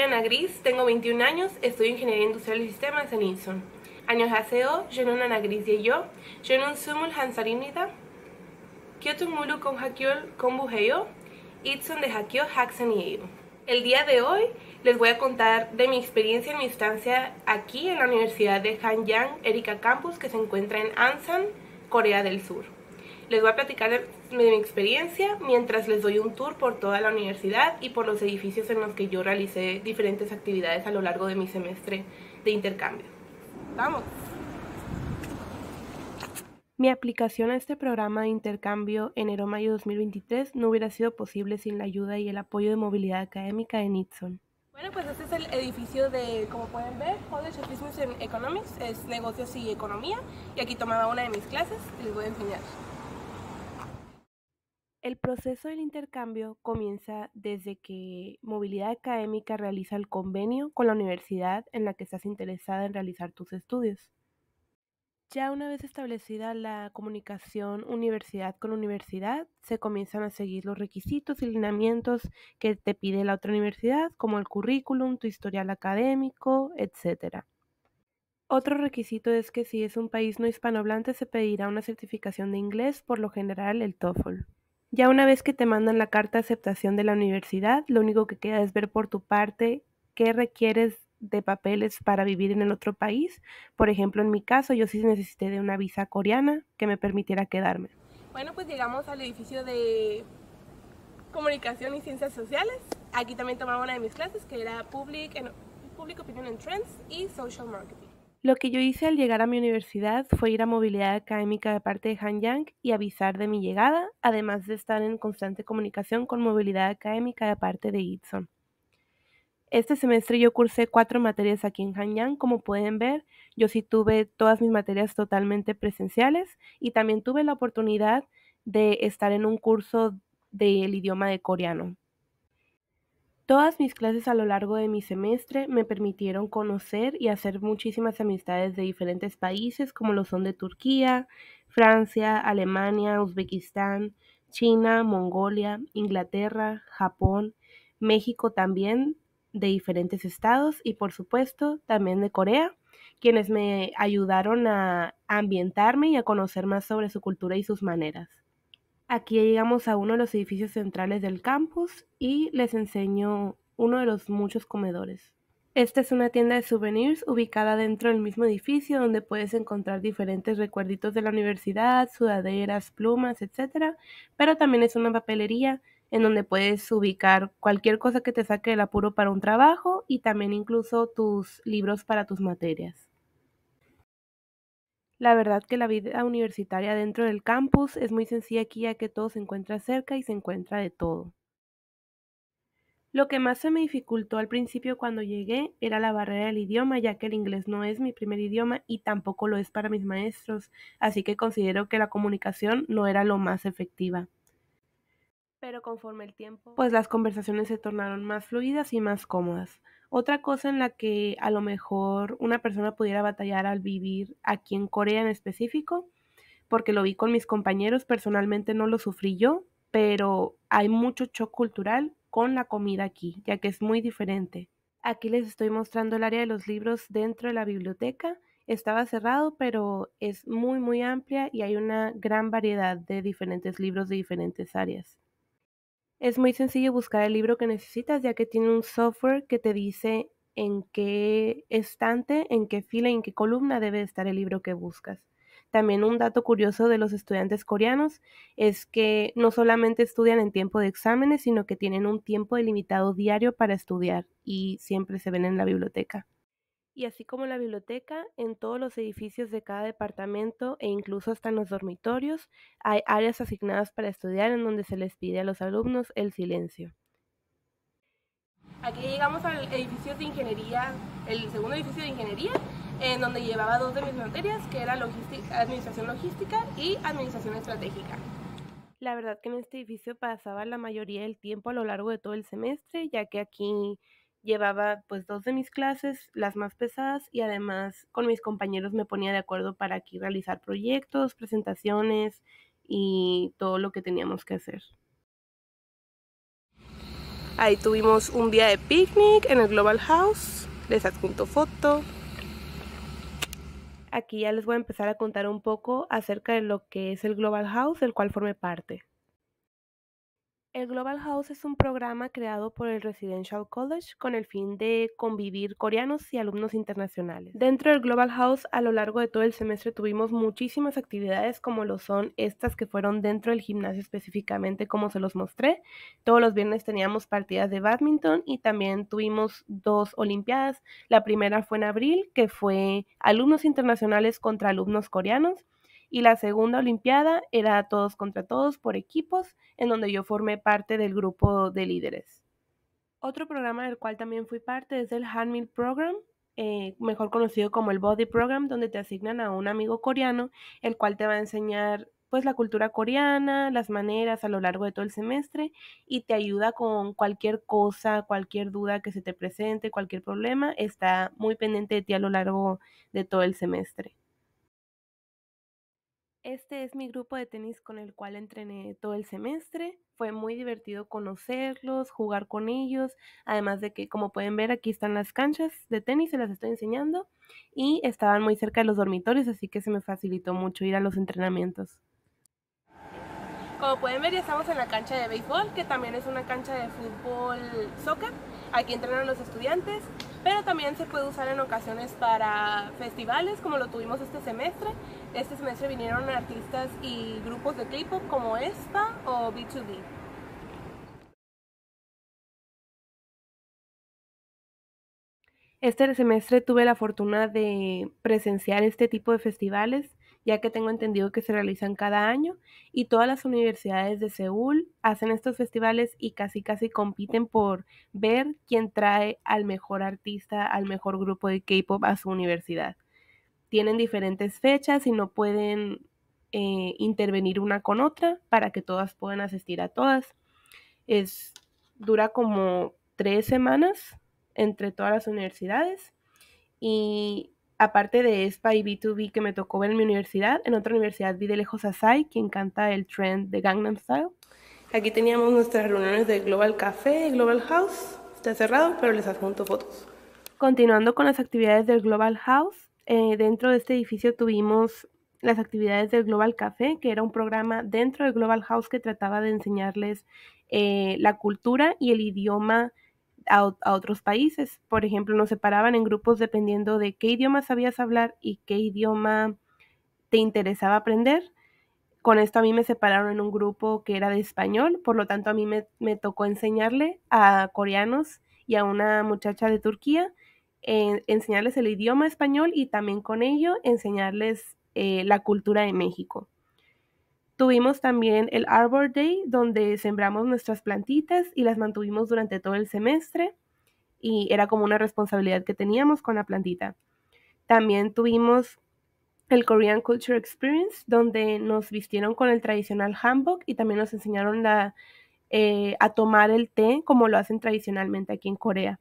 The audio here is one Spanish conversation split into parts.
soy Ana Gris, tengo 21 años, estudio Ingeniería Industrial y Sistemas en INSON. Años yo no Ana Gris y yo, no Sumul Hansarinida, Kyotun Mulu con hakyol con Bujeyo, Itson de Hakio Haxen y El día de hoy les voy a contar de mi experiencia en mi estancia aquí en la Universidad de Hanyang Erika Campus que se encuentra en Ansan, Corea del Sur les voy a platicar de mi experiencia mientras les doy un tour por toda la universidad y por los edificios en los que yo realicé diferentes actividades a lo largo de mi semestre de intercambio. ¡Vamos! Mi aplicación a este programa de intercambio enero-mayo 2023 no hubiera sido posible sin la ayuda y el apoyo de movilidad académica de Nixon. Bueno, pues este es el edificio de, como pueden ver, College of Business and Economics, es negocios y economía, y aquí tomaba una de mis clases, les voy a enseñar. El proceso del intercambio comienza desde que Movilidad Académica realiza el convenio con la universidad en la que estás interesada en realizar tus estudios. Ya una vez establecida la comunicación universidad con universidad, se comienzan a seguir los requisitos y lineamientos que te pide la otra universidad, como el currículum, tu historial académico, etc. Otro requisito es que si es un país no hispanohablante se pedirá una certificación de inglés, por lo general el TOEFL. Ya una vez que te mandan la carta de aceptación de la universidad, lo único que queda es ver por tu parte qué requieres de papeles para vivir en el otro país. Por ejemplo, en mi caso, yo sí necesité de una visa coreana que me permitiera quedarme. Bueno, pues llegamos al edificio de comunicación y ciencias sociales. Aquí también tomaba una de mis clases que era Public, Public Opinion and Trends y Social Marketing. Lo que yo hice al llegar a mi universidad fue ir a movilidad académica de parte de Hanyang y avisar de mi llegada, además de estar en constante comunicación con movilidad académica de parte de Itson. Este semestre yo cursé cuatro materias aquí en Hanyang, como pueden ver, yo sí tuve todas mis materias totalmente presenciales y también tuve la oportunidad de estar en un curso del idioma de coreano. Todas mis clases a lo largo de mi semestre me permitieron conocer y hacer muchísimas amistades de diferentes países como lo son de Turquía, Francia, Alemania, Uzbekistán, China, Mongolia, Inglaterra, Japón, México también, de diferentes estados y por supuesto también de Corea, quienes me ayudaron a ambientarme y a conocer más sobre su cultura y sus maneras. Aquí llegamos a uno de los edificios centrales del campus y les enseño uno de los muchos comedores. Esta es una tienda de souvenirs ubicada dentro del mismo edificio donde puedes encontrar diferentes recuerditos de la universidad, sudaderas, plumas, etc. Pero también es una papelería en donde puedes ubicar cualquier cosa que te saque el apuro para un trabajo y también incluso tus libros para tus materias. La verdad que la vida universitaria dentro del campus es muy sencilla aquí ya que todo se encuentra cerca y se encuentra de todo. Lo que más se me dificultó al principio cuando llegué era la barrera del idioma, ya que el inglés no es mi primer idioma y tampoco lo es para mis maestros, así que considero que la comunicación no era lo más efectiva pero conforme el tiempo, pues las conversaciones se tornaron más fluidas y más cómodas. Otra cosa en la que a lo mejor una persona pudiera batallar al vivir aquí en Corea en específico, porque lo vi con mis compañeros, personalmente no lo sufrí yo, pero hay mucho shock cultural con la comida aquí, ya que es muy diferente. Aquí les estoy mostrando el área de los libros dentro de la biblioteca. Estaba cerrado, pero es muy, muy amplia y hay una gran variedad de diferentes libros de diferentes áreas. Es muy sencillo buscar el libro que necesitas ya que tiene un software que te dice en qué estante, en qué fila, y en qué columna debe estar el libro que buscas. También un dato curioso de los estudiantes coreanos es que no solamente estudian en tiempo de exámenes, sino que tienen un tiempo delimitado diario para estudiar y siempre se ven en la biblioteca y así como la biblioteca, en todos los edificios de cada departamento e incluso hasta en los dormitorios hay áreas asignadas para estudiar en donde se les pide a los alumnos el silencio. Aquí llegamos al edificio de ingeniería, el segundo edificio de ingeniería, en donde llevaba dos de mis materias, que era administración logística y administración estratégica. La verdad que en este edificio pasaba la mayoría del tiempo a lo largo de todo el semestre, ya que aquí llevaba pues dos de mis clases, las más pesadas, y además con mis compañeros me ponía de acuerdo para aquí realizar proyectos, presentaciones y todo lo que teníamos que hacer. Ahí tuvimos un día de picnic en el Global House, les adjunto foto. Aquí ya les voy a empezar a contar un poco acerca de lo que es el Global House, del cual formé parte. El Global House es un programa creado por el Residential College con el fin de convivir coreanos y alumnos internacionales. Dentro del Global House a lo largo de todo el semestre tuvimos muchísimas actividades como lo son estas que fueron dentro del gimnasio específicamente como se los mostré. Todos los viernes teníamos partidas de badminton y también tuvimos dos olimpiadas. La primera fue en abril que fue alumnos internacionales contra alumnos coreanos y la segunda Olimpiada era todos contra todos por equipos, en donde yo formé parte del grupo de líderes. Otro programa del cual también fui parte es el Handmill Program, eh, mejor conocido como el Body Program, donde te asignan a un amigo coreano, el cual te va a enseñar pues la cultura coreana, las maneras a lo largo de todo el semestre y te ayuda con cualquier cosa, cualquier duda que se te presente, cualquier problema, está muy pendiente de ti a lo largo de todo el semestre. Este es mi grupo de tenis con el cual entrené todo el semestre. Fue muy divertido conocerlos, jugar con ellos. Además de que, como pueden ver, aquí están las canchas de tenis, se las estoy enseñando. Y estaban muy cerca de los dormitorios, así que se me facilitó mucho ir a los entrenamientos. Como pueden ver ya estamos en la cancha de béisbol, que también es una cancha de fútbol soccer. Aquí entrenan los estudiantes, pero también se puede usar en ocasiones para festivales, como lo tuvimos este semestre. Este semestre vinieron artistas y grupos de K-pop como ESPA o B2B. Este semestre tuve la fortuna de presenciar este tipo de festivales ya que tengo entendido que se realizan cada año y todas las universidades de Seúl hacen estos festivales y casi casi compiten por ver quién trae al mejor artista, al mejor grupo de K-Pop a su universidad. Tienen diferentes fechas y no pueden eh, intervenir una con otra para que todas puedan asistir a todas. Es, dura como tres semanas entre todas las universidades y aparte de ESPA y B2B que me tocó ver en mi universidad, en otra universidad vi de lejos a Sai, quien canta el trend de Gangnam Style. Aquí teníamos nuestras reuniones de Global Café, Global House. Está cerrado, pero les adjunto fotos. Continuando con las actividades del Global House, eh, dentro de este edificio tuvimos las actividades del Global Café, que era un programa dentro del Global House que trataba de enseñarles eh, la cultura y el idioma a, otros países. Por ejemplo, nos separaban en grupos dependiendo de qué idioma sabías hablar y qué idioma te interesaba aprender. Con esto a mí me separaron en un grupo que era de español, por lo tanto a mí me, tocó enseñarle a coreanos y a una muchacha de Turquía, eh, enseñarles el idioma español y también con ello enseñarles eh, la cultura de México. Tuvimos también el Arbor Day, donde sembramos nuestras plantitas y las mantuvimos durante todo el semestre y era como una responsabilidad que teníamos con la plantita. También tuvimos el Korean Culture Experience, donde nos vistieron con el tradicional hanbok y también nos enseñaron la, eh, a tomar el té como lo hacen tradicionalmente aquí en Corea.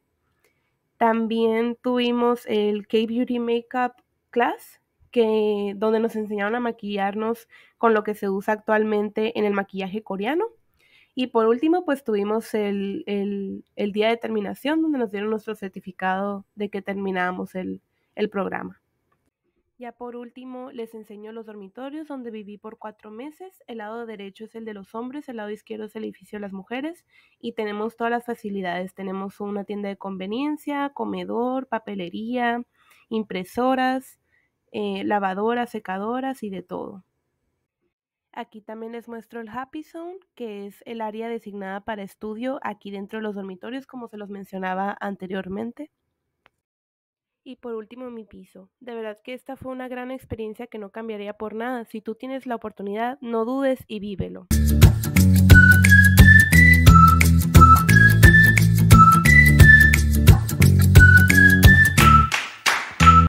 También tuvimos el K-Beauty Makeup Class, donde nos enseñaron a maquillarnos con lo que se usa actualmente en el maquillaje coreano. Y por último, pues tuvimos el, día de terminación, donde nos dieron nuestro certificado de que terminábamos el, el programa. Ya por último, les enseñó los dormitorios donde viví por cuatro meses. El lado derecho es el de los hombres, el lado izquierdo es el edificio de las mujeres y tenemos todas las facilidades. Tenemos una tienda de conveniencia, comedor, papelería, impresoras eh, lavadoras, secadoras y de todo. Aquí también les muestro el Happy Zone, que es el área designada para estudio aquí dentro de los dormitorios, como se los mencionaba anteriormente. Y por último, mi piso. De verdad que esta fue una gran experiencia que no cambiaría por nada. Si tú tienes la oportunidad, no dudes y vívelo.